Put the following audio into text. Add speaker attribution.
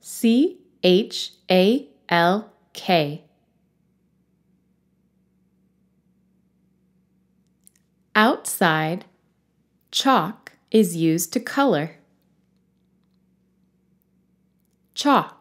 Speaker 1: C H A L K. Outside, chalk is used to color.
Speaker 2: Chalk.